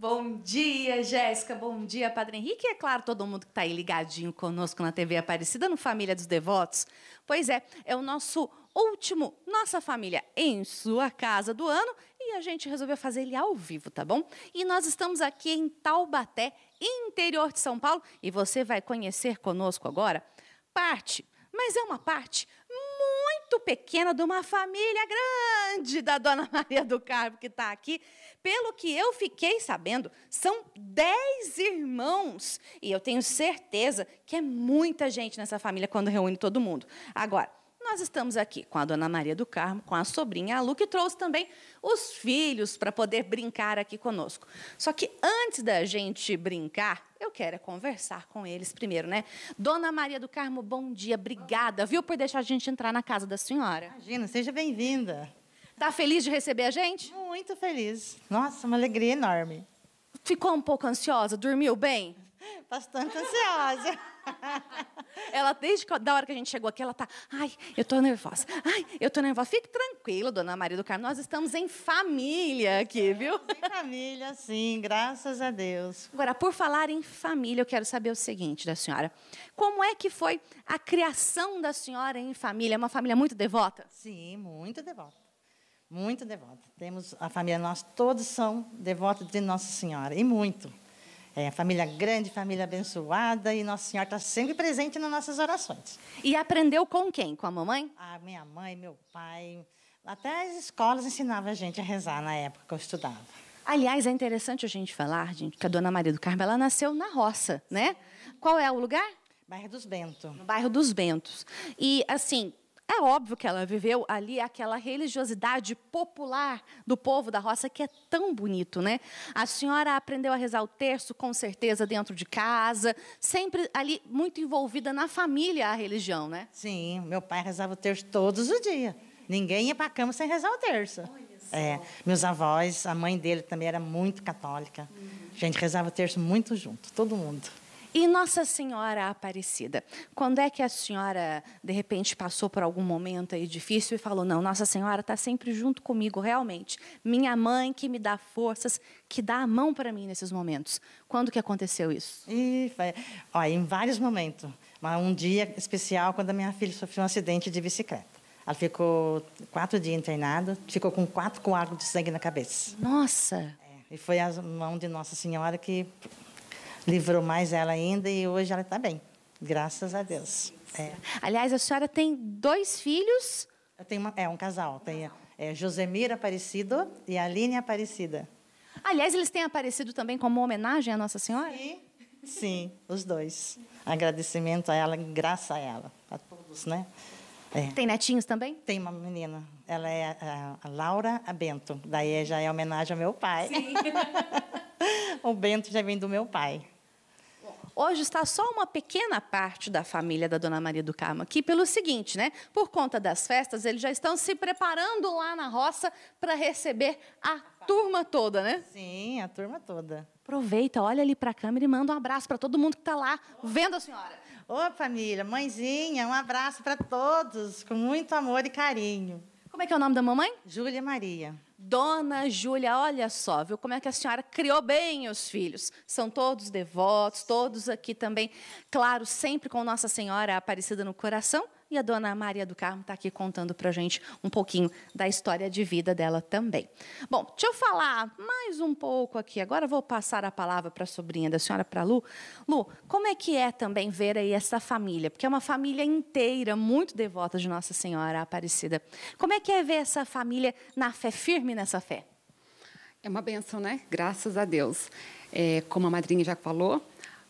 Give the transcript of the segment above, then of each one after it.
Bom dia, Jéssica. Bom dia, Padre Henrique. E é claro, todo mundo que está aí ligadinho conosco na TV Aparecida, no Família dos Devotos. Pois é, é o nosso último Nossa Família em Sua Casa do ano e a gente resolveu fazer ele ao vivo, tá bom? E nós estamos aqui em Taubaté, interior de São Paulo, e você vai conhecer conosco agora parte, mas é uma parte muito pequena de uma família grande da Dona Maria do Carmo, que está aqui. Pelo que eu fiquei sabendo, são dez irmãos. E eu tenho certeza que é muita gente nessa família quando reúne todo mundo. Agora, nós estamos aqui com a dona Maria do Carmo, com a sobrinha a Lu, que trouxe também os filhos para poder brincar aqui conosco. Só que antes da gente brincar, eu quero é conversar com eles primeiro, né? Dona Maria do Carmo, bom dia, obrigada, viu, por deixar a gente entrar na casa da senhora. Imagina, seja bem-vinda. Tá feliz de receber a gente? Muito feliz. Nossa, uma alegria enorme. Ficou um pouco ansiosa? Dormiu bem? Bastante ansiosa. ela, desde da hora que a gente chegou aqui, ela tá, ai, eu tô nervosa, ai, eu tô nervosa. Fique tranquila, dona Maria do Carmo, nós estamos em família aqui, é, viu? em família, sim, graças a Deus. Agora, por falar em família, eu quero saber o seguinte da senhora. Como é que foi a criação da senhora em família? É uma família muito devota? Sim, muito devota. Muito devota. Temos a família nós todos são devotos de Nossa Senhora, e muito. É, família grande, família abençoada e Nossa Senhora está sempre presente nas nossas orações. E aprendeu com quem? Com a mamãe? A ah, minha mãe, meu pai. Até as escolas ensinavam a gente a rezar na época que eu estudava. Aliás, é interessante a gente falar, gente, que a dona Maria do Carmo ela nasceu na roça, né? Qual é o lugar? Bairro dos Bentos. No bairro dos Bentos. E, assim, é óbvio que ela viveu ali aquela religiosidade popular do povo da roça que é tão bonito, né? A senhora aprendeu a rezar o terço com certeza dentro de casa, sempre ali muito envolvida na família a religião, né? Sim, meu pai rezava o terço todos os dias. Ninguém ia para a cama sem rezar o terço. É, meus avós, a mãe dele também era muito católica. Uhum. A gente rezava o terço muito junto, todo mundo. E Nossa Senhora Aparecida? Quando é que a senhora, de repente, passou por algum momento aí difícil e falou: Não, Nossa Senhora está sempre junto comigo, realmente. Minha mãe que me dá forças, que dá a mão para mim nesses momentos. Quando que aconteceu isso? Ih, foi, ó, em vários momentos. Mas um dia especial, quando a minha filha sofreu um acidente de bicicleta. Ela ficou quatro dias internada, ficou com quatro coágulos de sangue na cabeça. Nossa! É, e foi a mão de Nossa Senhora que livrou mais ela ainda e hoje ela está bem. Graças a Deus. É. Aliás, a senhora tem dois filhos? Eu tenho uma, é um casal. Tem é, Josemira Aparecido e Aline Aparecida. Aliás, eles têm aparecido também como homenagem à Nossa Senhora? Sim, sim os dois. Agradecimento a ela, graça a ela, a todos, né? É. Tem netinhos também? Tem uma menina. Ela é a, a Laura a Bento. Daí já é homenagem ao meu pai. Sim. o Bento já vem do meu pai. Hoje está só uma pequena parte da família da Dona Maria do Carmo aqui, pelo seguinte, né? Por conta das festas, eles já estão se preparando lá na roça para receber a turma toda, né? Sim, a turma toda. Aproveita, olha ali para a câmera e manda um abraço para todo mundo que está lá vendo a senhora. Ô, família, mãezinha, um abraço para todos, com muito amor e carinho. Como é que é o nome da mamãe? Júlia Maria. Dona Júlia, olha só, viu como é que a senhora criou bem os filhos. São todos devotos, todos aqui também, claro, sempre com Nossa Senhora Aparecida no coração, e a dona Maria do Carmo está aqui contando para a gente um pouquinho da história de vida dela também. Bom, deixa eu falar mais um pouco aqui. Agora vou passar a palavra para a sobrinha da senhora, para Lu. Lu, como é que é também ver aí essa família? Porque é uma família inteira, muito devota de Nossa Senhora Aparecida. Como é que é ver essa família na fé firme nessa fé? É uma benção, né? Graças a Deus. É, como a madrinha já falou,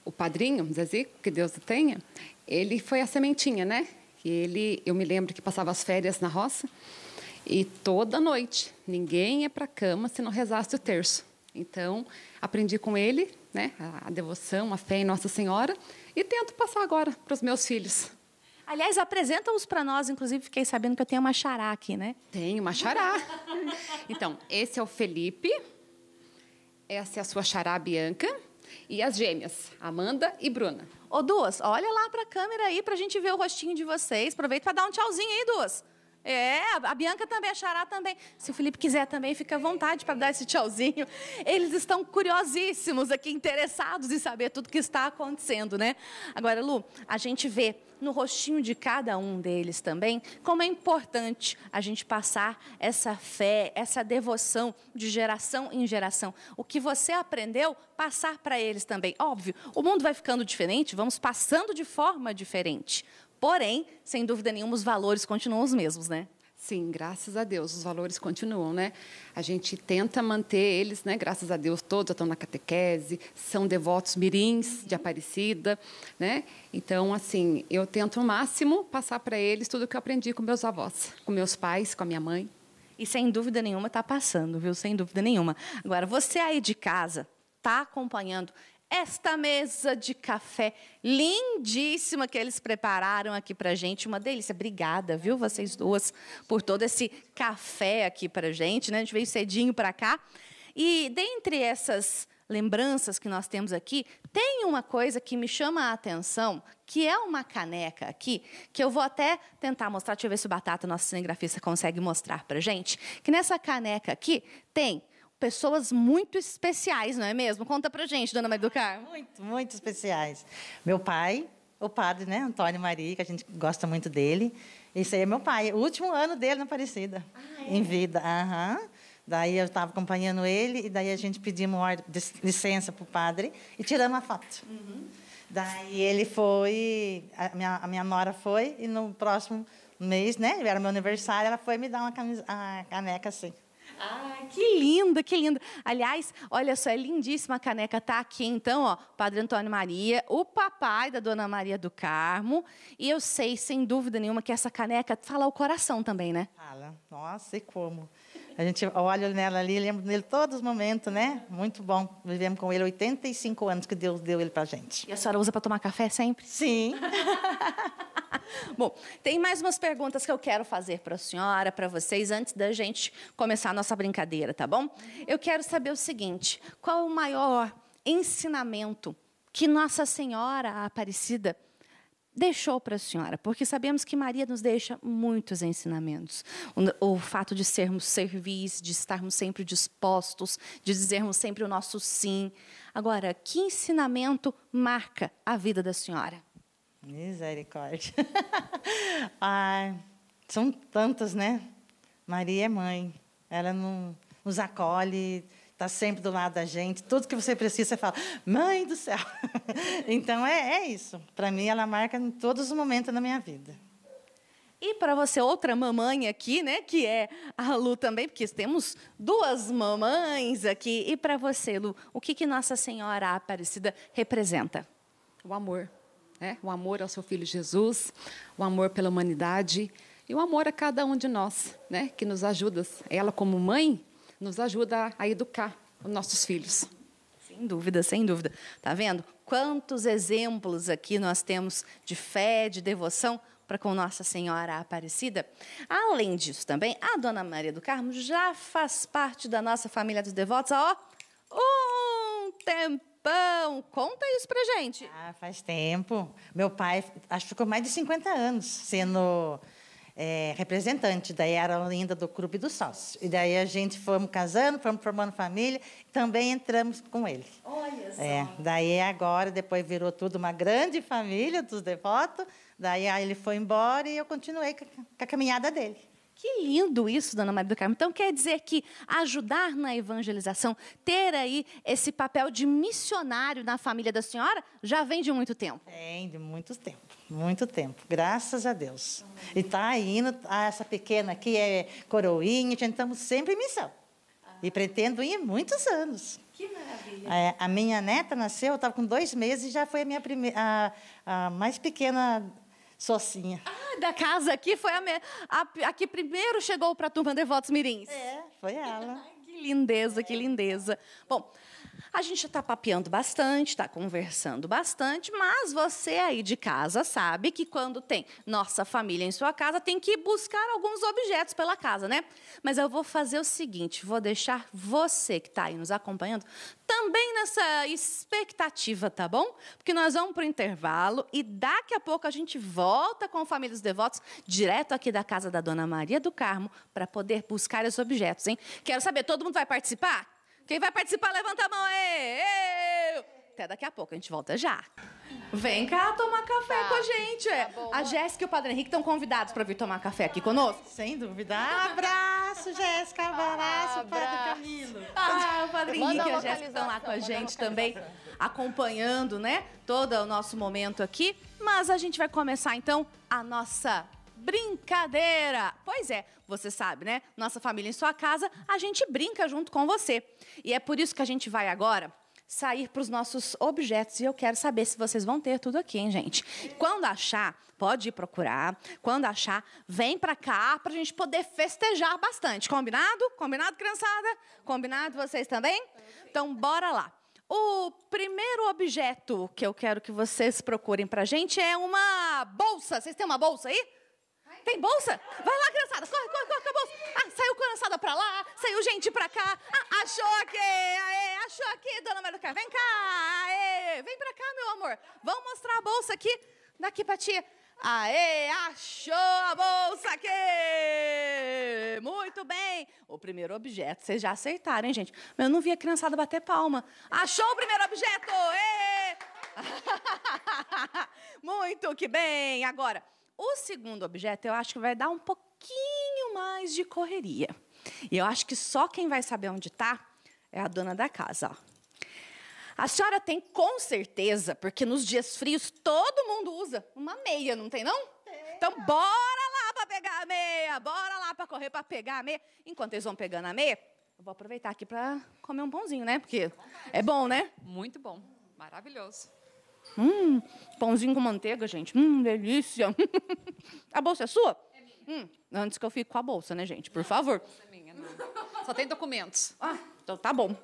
o padrinho, Zezico, que Deus o tenha, ele foi a sementinha, né? ele, eu me lembro que passava as férias na roça e toda noite ninguém ia para a cama se não rezasse o terço. Então aprendi com ele, né, a devoção, a fé em Nossa Senhora e tento passar agora para os meus filhos. Aliás, apresenta-os para nós, inclusive fiquei sabendo que eu tenho uma xará aqui, né? Tenho uma xará. então, esse é o Felipe, essa é a sua xará Bianca e as gêmeas, Amanda e Bruna. Ô, Duas, olha lá para a câmera aí para a gente ver o rostinho de vocês. Aproveita para dar um tchauzinho aí, Duas. É, a Bianca também, a Xará também. Se o Felipe quiser também, fica à vontade para dar esse tchauzinho. Eles estão curiosíssimos aqui, interessados em saber tudo o que está acontecendo, né? Agora, Lu, a gente vê no rostinho de cada um deles também como é importante a gente passar essa fé, essa devoção de geração em geração. O que você aprendeu, passar para eles também. Óbvio, o mundo vai ficando diferente, vamos passando de forma diferente. Porém, sem dúvida nenhuma, os valores continuam os mesmos, né? Sim, graças a Deus, os valores continuam, né? A gente tenta manter eles, né? Graças a Deus, todos estão na catequese, são devotos mirins de uhum. Aparecida, né? Então, assim, eu tento o máximo passar para eles tudo o que eu aprendi com meus avós, com meus pais, com a minha mãe. E sem dúvida nenhuma está passando, viu? Sem dúvida nenhuma. Agora, você aí de casa está acompanhando esta mesa de café lindíssima que eles prepararam aqui para gente, uma delícia. Obrigada, viu, vocês duas, por todo esse café aqui para gente. Né? A gente veio cedinho para cá. E dentre essas lembranças que nós temos aqui, tem uma coisa que me chama a atenção, que é uma caneca aqui, que eu vou até tentar mostrar, deixa eu ver se o Batata, nosso cinegrafista, consegue mostrar para gente, que nessa caneca aqui tem pessoas muito especiais, não é mesmo? Conta pra gente, dona Maria do ah, Carmo. Muito, muito especiais. Meu pai, o padre, né, Antônio Maria, que a gente gosta muito dele. Esse aí é meu pai, o último ano dele na Aparecida, ah, é? em vida. Uhum. Daí eu estava acompanhando ele e daí a gente pedimos licença para o padre e tiramos a foto. Uhum. Daí ele foi, a minha, a minha nora foi e no próximo mês, né, era meu aniversário, ela foi me dar uma camisa, a caneca assim. Ah, que linda, que linda. Aliás, olha só, é lindíssima a caneca, tá aqui então, ó, Padre Antônio Maria, o papai da Dona Maria do Carmo. E eu sei, sem dúvida nenhuma, que essa caneca fala o coração também, né? Fala. Nossa, e como. A gente olha nela ali, lembro dele todos os momentos, né? Muito bom. Vivemos com ele 85 anos que Deus deu ele pra gente. E a senhora usa para tomar café sempre? Sim. Bom, tem mais umas perguntas que eu quero fazer para a senhora, para vocês, antes da gente começar a nossa brincadeira, tá bom? Eu quero saber o seguinte: qual o maior ensinamento que Nossa Senhora Aparecida deixou para a senhora? Porque sabemos que Maria nos deixa muitos ensinamentos. O, o, fato de sermos servis, de estarmos sempre dispostos, de dizermos sempre o nosso sim. Agora, que ensinamento marca a vida da senhora? Misericórdia. Ai, são tantas, né? Maria é mãe. Ela não, nos acolhe, está sempre do lado da gente. Tudo que você precisa, você fala, mãe do céu. então é, é isso. Para mim, ela marca em todos os momentos da minha vida. E para você, outra mamãe aqui, né? Que é a Lu também, porque temos duas mamães aqui. E para você, Lu, o que, que Nossa Senhora Aparecida representa? O amor né? o amor ao seu filho Jesus, o amor pela humanidade e o amor a cada um de nós, né? que nos ajuda. Ela, como mãe, nos ajuda a educar os nossos filhos. Sem dúvida, sem dúvida. Tá vendo? Quantos exemplos aqui nós temos de fé, de devoção para com Nossa Senhora Aparecida. Além disso, também a Dona Maria do Carmo já faz parte da nossa família dos devotos há ó, um tempo pão. Conta isso pra gente. Ah, faz tempo. Meu pai, acho que ficou mais de 50 anos sendo é, representante. Daí era linda do Clube dos Sócios. E daí a gente fomos casando, fomos formando família, também entramos com ele. Olha é, só. É, daí agora, depois virou tudo uma grande família dos devotos. Daí ele foi embora e eu continuei com a caminhada dele. Que lindo isso, Dona Maria do Carmo. Então quer dizer que ajudar na evangelização, ter aí esse papel de missionário na família da senhora, já vem de muito tempo. Vem de muito tempo, muito tempo. Graças a Deus. E tá indo, ah, essa pequena aqui é coroinha, estamos sempre em missão. Ah. E pretendo ir muitos anos. Que maravilha. É, a minha neta nasceu, eu estava com dois meses e já foi a minha primeira, a, a mais pequena Socinha. Ah, da casa aqui foi a, me... a, a que primeiro chegou para a turma Devotos Mirins. É, foi ela. que lindeza, é. que lindeza. Bom, a gente está papeando bastante, está conversando bastante, mas você aí de casa sabe que quando tem nossa família em sua casa, tem que buscar alguns objetos pela casa, né? Mas eu vou fazer o seguinte: vou deixar você que está aí nos acompanhando também nessa expectativa, tá bom? Porque nós vamos para o intervalo e daqui a pouco a gente volta com dos Devotos direto aqui da casa da Dona Maria do Carmo para poder buscar os objetos, hein? Quero saber, todo mundo vai participar? Quem vai participar, levanta a mão aí. Eu. Até daqui a pouco, a gente volta já. Vem cá tomar café tá, com a gente. Tá a Jéssica e o Padre Henrique estão convidados para vir tomar café aqui conosco? Sem dúvida. Abraço, Jéssica. Abraço, Abraço, Padre Camilo. Ah, o Padre Manda Henrique e a Jéssica estão lá com a gente também, acompanhando, né, todo o nosso momento aqui. Mas a gente vai começar, então, a nossa brincadeira. Pois é, você sabe, né? Nossa família em sua casa, a gente brinca junto com você. E é por isso que a gente vai agora sair para os nossos objetos. E eu quero saber se vocês vão ter tudo aqui, hein, gente? Quando achar, pode ir procurar. Quando achar, vem para cá para a gente poder festejar bastante. Combinado? Combinado, criançada? Combinado vocês também? Então, bora lá. O primeiro objeto que eu quero que vocês procurem para a gente é uma bolsa. Vocês têm uma bolsa aí? Tem bolsa? Vai lá, criançada. Corre, corre, corre com a bolsa. Ah, saiu criançada pra lá, saiu gente pra cá. Ah, achou aqui, aê, achou aqui, dona Maria do Carmo. Vem cá, aê. Vem pra cá, meu amor. Vamos mostrar a bolsa aqui. Daqui pra tia. Aê, achou a bolsa aqui! Muito bem! O primeiro objeto, vocês já aceitaram, hein, gente? eu não vi a criançada bater palma. Achou o primeiro objeto! Ê! Muito que bem! Agora, o segundo objeto, eu acho que vai dar um pouquinho mais de correria. E eu acho que só quem vai saber onde está é a dona da casa. Ó. A senhora tem com certeza, porque nos dias frios todo mundo usa uma meia, não tem não? Tem. Então bora lá para pegar a meia, bora lá para correr para pegar a meia. Enquanto eles vão pegando a meia, eu vou aproveitar aqui para comer um pãozinho, né? Porque é bom, né? Muito bom, maravilhoso. Hum, pãozinho com manteiga, gente. Hum, delícia. A bolsa é sua? É minha. Hum, antes que eu fique com a bolsa, né, gente? Por favor. É minha, não. Só tem documentos. Ah, então tá bom.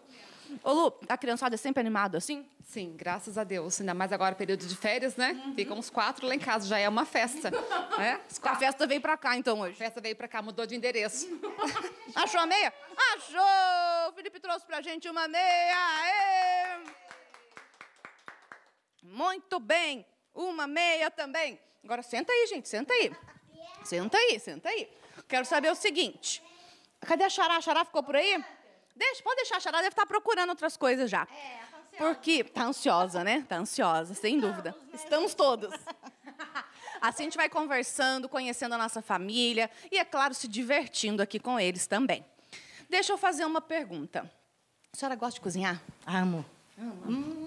Ô, Lu, a criançada é sempre animada assim? Sim, graças a Deus. Ainda mais agora, período de férias, né? Uhum. Ficam os quatro lá em casa, já é uma festa. Né? A festa veio pra cá, então, hoje. A festa veio pra cá, mudou de endereço. Achou a meia? Achou! O Felipe trouxe pra gente uma meia! Aê! Muito bem. Uma meia também. Agora senta aí, gente, senta aí. Senta aí, senta aí. Quero saber o seguinte. Cadê a Xará? A Xará ficou por aí? Deixa, pode deixar a Xará, deve estar procurando outras coisas já. É, tá ansiosa. Porque tá ansiosa, né? Tá ansiosa, sem dúvida. Né? Estamos todos. Assim a gente vai conversando, conhecendo a nossa família e, é claro, se divertindo aqui com eles também. Deixa eu fazer uma pergunta. A senhora gosta de cozinhar? Amo. Amo. Hum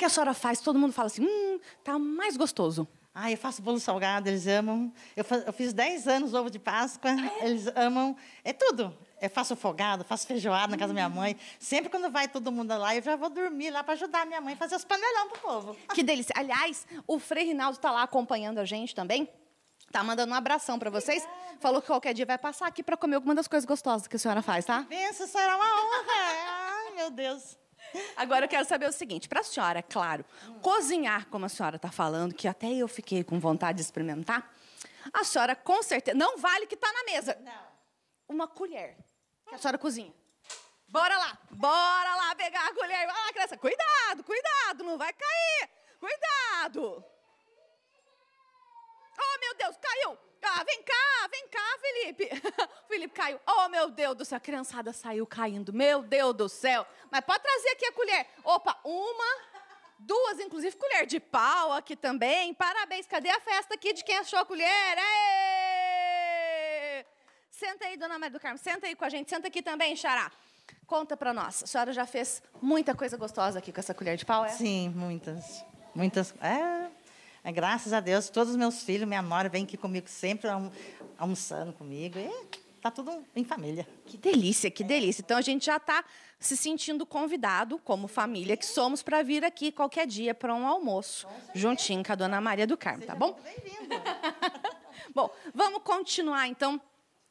que a senhora faz? Todo mundo fala assim, hum, tá mais gostoso. Ah, eu faço bolo salgado, eles amam. Eu, eu fiz 10 anos ovo de Páscoa, é? eles amam. É tudo. Eu faço fogado, faço feijoada na casa da minha mãe. Sempre quando vai todo mundo lá, eu já vou dormir lá para ajudar a minha mãe a fazer os panelão pro povo. Que delícia. Aliás, o Frei Rinaldo está lá acompanhando a gente também. Tá mandando um abração para vocês. Obrigada. Falou que qualquer dia vai passar aqui para comer alguma das coisas gostosas que a senhora faz, tá? Benção, será é uma honra. Ai, meu Deus. Agora eu quero saber o seguinte, para a senhora, é claro, cozinhar como a senhora está falando, que até eu fiquei com vontade de experimentar, a senhora com certeza não vale que está na mesa. Não. Uma colher que a hum. senhora cozinha. Bora lá, bora lá pegar a colher. Vai lá, criança. Cuidado, cuidado, não vai cair. Cuidado. Oh, meu Deus, caiu. Ah, vem cá, vem cá, Felipe. O Felipe caiu. Oh, meu Deus do céu, a criançada saiu caindo. Meu Deus do céu. Mas pode trazer aqui a colher. Opa, uma, duas, inclusive colher de pau aqui também. Parabéns, cadê a festa aqui de quem achou a colher? Aê! Senta aí, dona Maria do Carmo, senta aí com a gente, senta aqui também, Xará. Conta para nós, a senhora já fez muita coisa gostosa aqui com essa colher de pau, é? Sim, muitas. Muitas. É, Graças a Deus, todos os meus filhos, minha nora vem aqui comigo sempre, almoçando comigo. E tá tudo em família. Que delícia, que delícia. Então a gente já está se sentindo convidado, como família que somos, para vir aqui qualquer dia para um almoço, juntinho com a dona Maria do Carmo, Seja tá bom? Bem-vinda. bom, vamos continuar então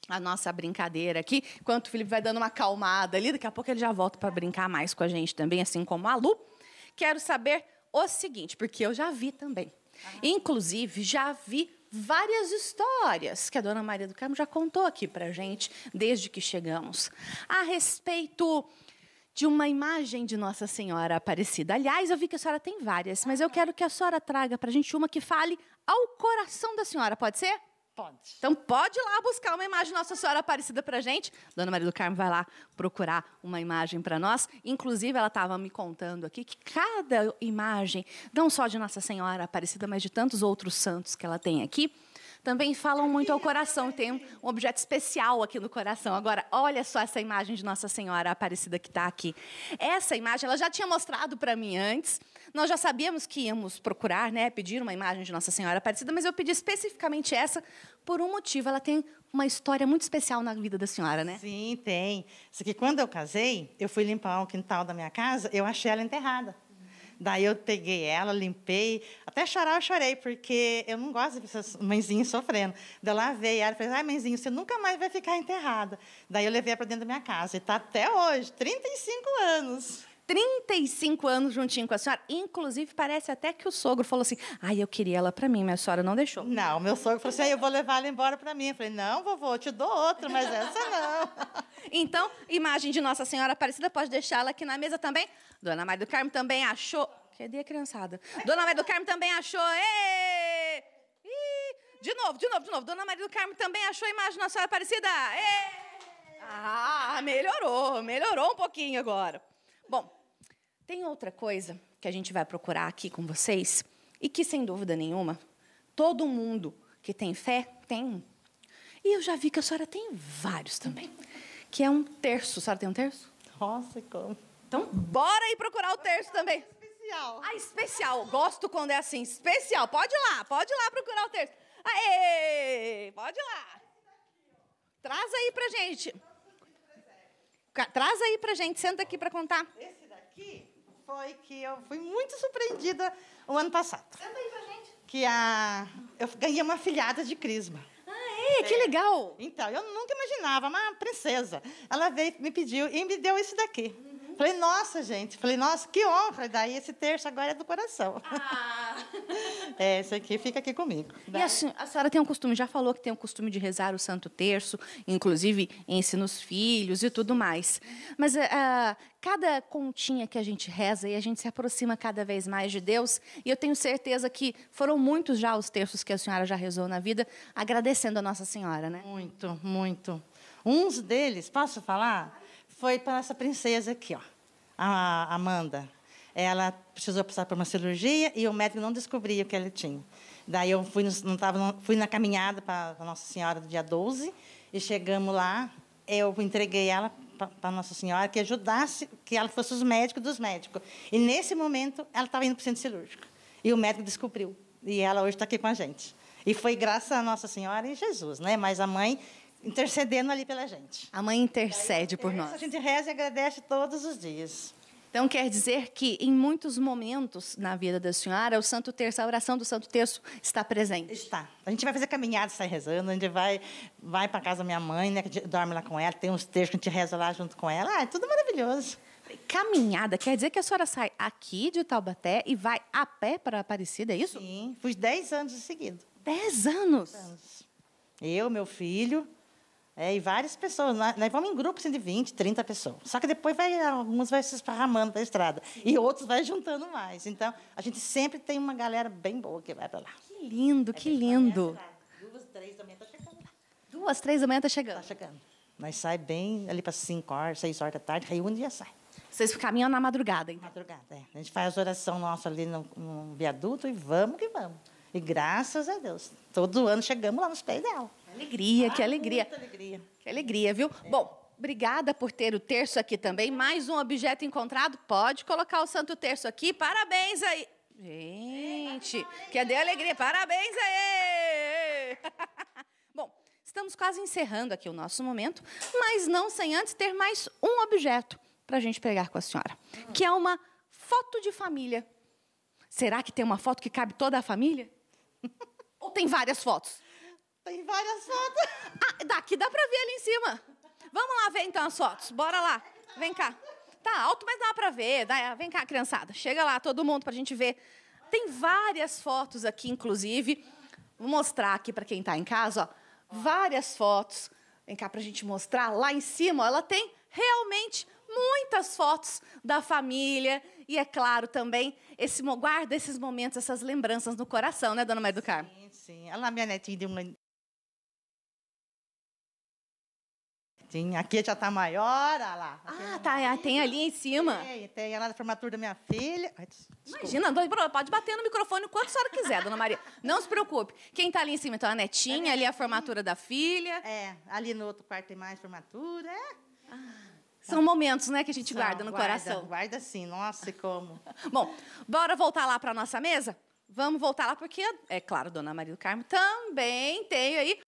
a nossa brincadeira aqui, enquanto o Felipe vai dando uma acalmada ali, daqui a pouco ele já volta para brincar mais com a gente também, assim como a Lu. Quero saber o seguinte, porque eu já vi também. Inclusive, já vi várias histórias que a dona Maria do Carmo já contou aqui para gente desde que chegamos a respeito de uma imagem de Nossa Senhora Aparecida. Aliás, eu vi que a senhora tem várias, mas eu quero que a senhora traga para a gente uma que fale ao coração da senhora, pode ser? Pode. Então pode ir lá buscar uma imagem de Nossa Senhora Aparecida pra gente. Dona Maria do Carmo vai lá procurar uma imagem para nós. Inclusive, ela estava me contando aqui que cada imagem, não só de Nossa Senhora Aparecida, mas de tantos outros santos que ela tem aqui, também falam muito ao coração. Tem um objeto especial aqui no coração. Agora, olha só essa imagem de Nossa Senhora Aparecida que está aqui. Essa imagem, ela já tinha mostrado para mim antes, nós já sabíamos que íamos procurar, né, pedir uma imagem de Nossa Senhora Aparecida, mas eu pedi especificamente essa por um motivo. Ela tem uma história muito especial na vida da senhora, né? Sim, tem. Isso que quando eu casei, eu fui limpar o quintal da minha casa, eu achei ela enterrada. Daí eu peguei ela, limpei. Até chorar eu chorei, porque eu não gosto de pessoas, mãezinha sofrendo. Daí eu lavei ela e falei, ai, mãezinha, você nunca mais vai ficar enterrada. Daí eu levei ela para dentro da minha casa. E está até hoje, 35 anos. 35 anos juntinho com a senhora. Inclusive, parece até que o sogro falou assim: ai, eu queria ela para mim, mas a senhora não deixou. Não, meu sogro falou assim: eu vou levar ela embora para mim. Eu falei: não, vovô, eu te dou outro, mas essa não. Então, imagem de Nossa Senhora Aparecida, pode deixá-la aqui na mesa também. Dona Maria do Carmo também achou. Cadê a criançada? Dona Maria do Carmo também achou. Ê! De novo, de novo, de novo. Dona Maria do Carmo também achou a imagem de Nossa Senhora Aparecida. Ê! Ah, melhorou, melhorou um pouquinho agora. Bom, tem outra coisa que a gente vai procurar aqui com vocês e que, sem dúvida nenhuma, todo mundo que tem fé tem. E eu já vi que a senhora tem vários também, que é um terço. A senhora tem um terço? Nossa, como? Então, bora aí procurar o terço também. Especial. Ah, especial. Gosto quando é assim. Especial. Pode ir lá, pode ir lá procurar o terço. Aê! Pode ir lá. Traz aí pra gente. Traz aí pra gente. Senta aqui pra contar. Esse daqui foi que eu fui muito surpreendida o ano passado. Senta aí pra gente. Que a, eu ganhei uma filhada de Crisma. Ah, é? Que é. legal! Então, eu nunca imaginava, uma princesa. Ela veio, me pediu e me deu isso daqui. Falei, nossa, gente. Falei, nossa, que honra. Daí esse terço agora é do coração. Ah. é, esse aqui fica aqui comigo. Daí... E assim, a senhora tem um costume, já falou que tem um costume de rezar o Santo Terço, inclusive ensina os filhos e tudo mais. Mas uh, cada continha que a gente reza e a gente se aproxima cada vez mais de Deus, e eu tenho certeza que foram muitos já os terços que a senhora já rezou na vida, agradecendo a Nossa Senhora, né? Muito, muito. Uns deles, posso falar? foi para essa princesa aqui, ó, a Amanda. Ela precisou passar por uma cirurgia e o médico não descobria o que ela tinha. Daí eu fui, não tava, fui na caminhada para Nossa Senhora do dia 12 e chegamos lá, eu entreguei ela para Nossa Senhora que ajudasse, que ela fosse os médicos dos médicos. E nesse momento ela estava indo para o centro cirúrgico e o médico descobriu. E ela hoje está aqui com a gente. E foi graças a Nossa Senhora e Jesus, né? Mas a mãe intercedendo ali pela gente. A mãe intercede por nós. A gente reza e agradece todos os dias. Então quer dizer que em muitos momentos na vida da senhora o Santo Terço, a oração do Santo Terço está presente. Está. A gente vai fazer caminhada, sai rezando, a gente vai vai para casa da minha mãe, né, que dorme lá com ela, tem uns textos que a gente reza lá junto com ela. Ah, é tudo maravilhoso. Caminhada, quer dizer que a senhora sai aqui de Taubaté e vai a pé para Aparecida, é isso? Sim, fui 10 anos seguido. 10 anos. 10 anos. Eu, meu filho, é, e várias pessoas. Né? Nós, vamos em grupos assim, de 20, 30 pessoas. Só que depois vai, alguns vão se esparramando para estrada e outros vai juntando mais. Então, a gente sempre tem uma galera bem boa que vai para lá. Que lindo, é que lindo. É Duas, três da manhã está chegando Duas, três da manhã está chegando. Está chegando. Nós sai bem ali para 5 horas, 6 horas da tarde, reúne e já sai. Vocês caminham na madrugada, Na então. Madrugada, é. A gente faz a oração nossa ali no, no viaduto e vamos que vamos. E graças a Deus, todo ano chegamos lá nos pés dela. Que alegria, ah, que alegria. Muita alegria. Que alegria, viu? É. Bom, obrigada por ter o terço aqui também. Mais um objeto encontrado. Pode colocar o Santo Terço aqui. Parabéns aí. Gente, é, Que a alegria? Parabéns aí! Bom, estamos quase encerrando aqui o nosso momento, mas não sem antes ter mais um objeto para a gente pegar com a senhora, que é uma foto de família. Será que tem uma foto que cabe toda a família? Ou tem várias fotos? Tem várias fotos. Ah, daqui dá pra ver ali em cima. Vamos lá ver então as fotos. Bora lá. Vem cá. Tá alto, mas dá pra ver. Dá... Vem cá, criançada. Chega lá, todo mundo, pra gente ver. Tem várias fotos aqui, inclusive. Vou mostrar aqui para quem está em casa, ó. Várias fotos. Vem cá para a gente mostrar. Lá em cima, ó, ela tem realmente muitas fotos da família. E é claro também, esse guarda esses momentos, essas lembranças no coração, né, dona Maria do Carmo? Sim, sim. Olha lá minha netinha de um, Sim, aqui já está maior, olha lá. Ah, tá, é, tem ali em cima. Tem, tem a é da formatura da minha filha. Imagina, pode bater no microfone o quanto a senhora quiser, dona Maria. Não se preocupe. Quem está ali em cima, então, é a netinha, é ali a formatura da filha. É, ali no outro quarto tem mais formatura, é. Ah. São momentos, né, que a gente São, guarda no guarda, coração. Guarda sim, nossa, como. Bom, bora voltar lá para nossa mesa? Vamos voltar lá, porque, é claro, Dona Maria do Carmo também tem aí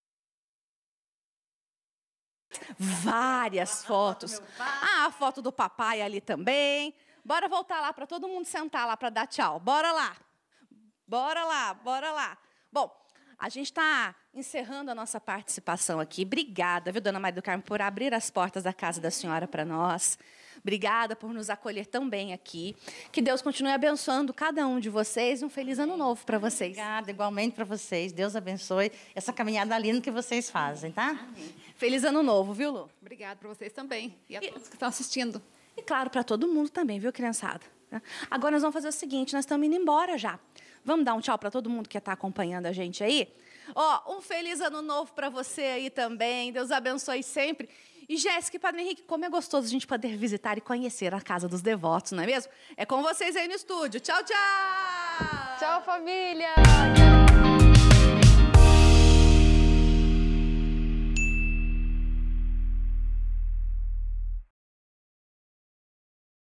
várias fotos. Ah, a foto do papai ali também. Bora voltar lá para todo mundo sentar lá para dar tchau. Bora lá. Bora lá, bora lá. Bom, a gente está encerrando a nossa participação aqui. Obrigada, viu, dona Maria do Carmo, por abrir as portas da casa da senhora para nós. Obrigada por nos acolher tão bem aqui. Que Deus continue abençoando cada um de vocês. Um feliz ano novo para vocês. Obrigada, igualmente para vocês. Deus abençoe essa caminhada linda que vocês fazem, tá? Feliz ano novo, viu, Lu? Obrigada para vocês também e a todos que estão assistindo. E claro, para todo mundo também, viu, criançada? Agora nós vamos fazer o seguinte, nós estamos indo embora já. Vamos dar um tchau para todo mundo que está acompanhando a gente aí? Ó, oh, um feliz ano novo para você aí também. Deus abençoe sempre. E Jéssica e Padre Henrique, como é gostoso a gente poder visitar e conhecer a casa dos devotos, não é mesmo? É com vocês aí no estúdio. Tchau, tchau! Tchau, família!